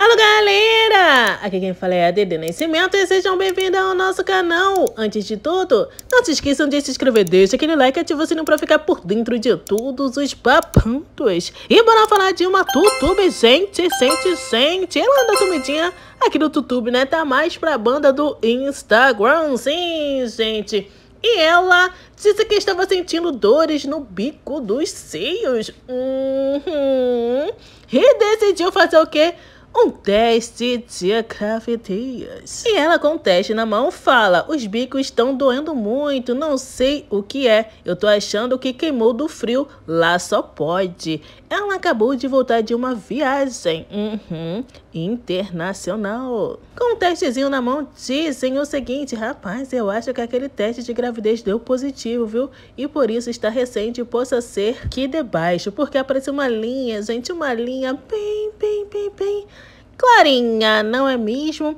Alô galera! Aqui quem fala é a Dede Nascimento e sejam bem-vindos ao nosso canal! Antes de tudo, não se esqueçam de se inscrever, deixa aquele like e ativa o sininho pra ficar por dentro de todos os papantos. E bora falar de uma tutube, gente, sente, sente! Ela anda é sumidinha aqui no tutube, né? Tá mais pra banda do Instagram, sim, gente! E ela disse que estava sentindo dores no bico dos seios. Uhum. E decidiu fazer o quê? um teste de gravidez. E ela com o teste na mão fala, os bicos estão doendo muito, não sei o que é, eu tô achando que queimou do frio, lá só pode. Ela acabou de voltar de uma viagem, uhum, internacional. Com um testezinho na mão, dizem o seguinte, rapaz, eu acho que aquele teste de gravidez deu positivo, viu? E por isso está recente, possa ser que debaixo, porque apareceu uma linha, gente, uma linha bem bem, clarinha, não é mesmo?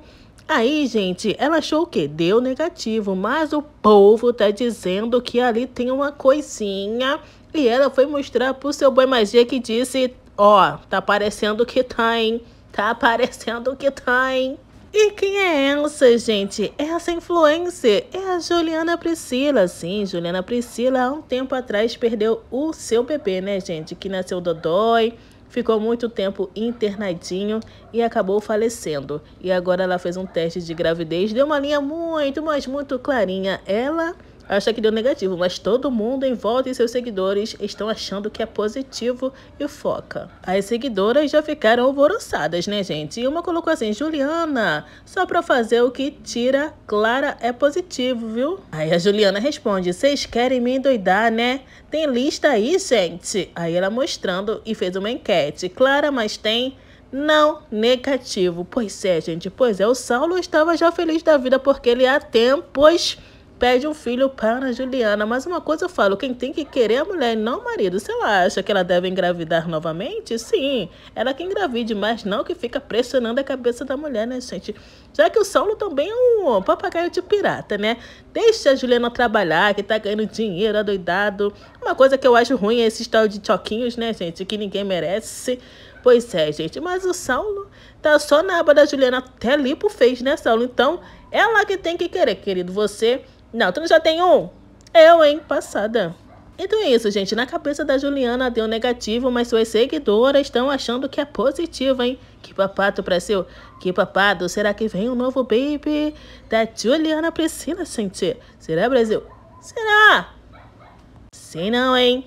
Aí, gente, ela achou que deu negativo, mas o povo tá dizendo que ali tem uma coisinha. E ela foi mostrar pro seu boi magia que disse: Ó, oh, tá parecendo que tá, hein? Tá parecendo que tá, hein? E quem é essa, gente? É essa influencer é a Juliana Priscila. Sim, Juliana Priscila há um tempo atrás perdeu o seu bebê, né, gente? Que nasceu Dodói. Ficou muito tempo internadinho e acabou falecendo. E agora ela fez um teste de gravidez, deu uma linha muito, mas muito clarinha. Ela acha que deu negativo, mas todo mundo em volta e seus seguidores estão achando que é positivo e foca. As seguidoras já ficaram alvoroçadas, né, gente? E uma colocou assim, Juliana, só pra fazer o que tira, Clara é positivo, viu? Aí a Juliana responde, vocês querem me endoidar, né? Tem lista aí, gente? Aí ela mostrando e fez uma enquete. Clara, mas tem... Não, negativo. Pois é, gente. Pois é, o Saulo estava já feliz da vida porque ele há tempos pede um filho para a Juliana. Mas uma coisa eu falo, quem tem que querer é a mulher, não o marido. Se ela acha que ela deve engravidar novamente, sim, ela que engravide, mas não que fica pressionando a cabeça da mulher, né, gente? Já que o Saulo também é um papagaio de pirata, né? Deixa a Juliana trabalhar, que tá ganhando dinheiro, adoidado. Uma coisa que eu acho ruim é esse tal de choquinhos, né, gente? Que ninguém merece. Pois é, gente, mas o Saulo tá só na aba da Juliana, até lipo fez, né, Saulo? Então, ela que tem que querer, querido, você não, tu não já tem um? Eu, hein? Passada. Então é isso, gente. Na cabeça da Juliana deu negativo, mas suas seguidoras estão achando que é positivo, hein? Que papado, Brasil. Que papado. Será que vem um novo baby da Juliana Priscila, gente? Será, Brasil? Será? Sei não, hein?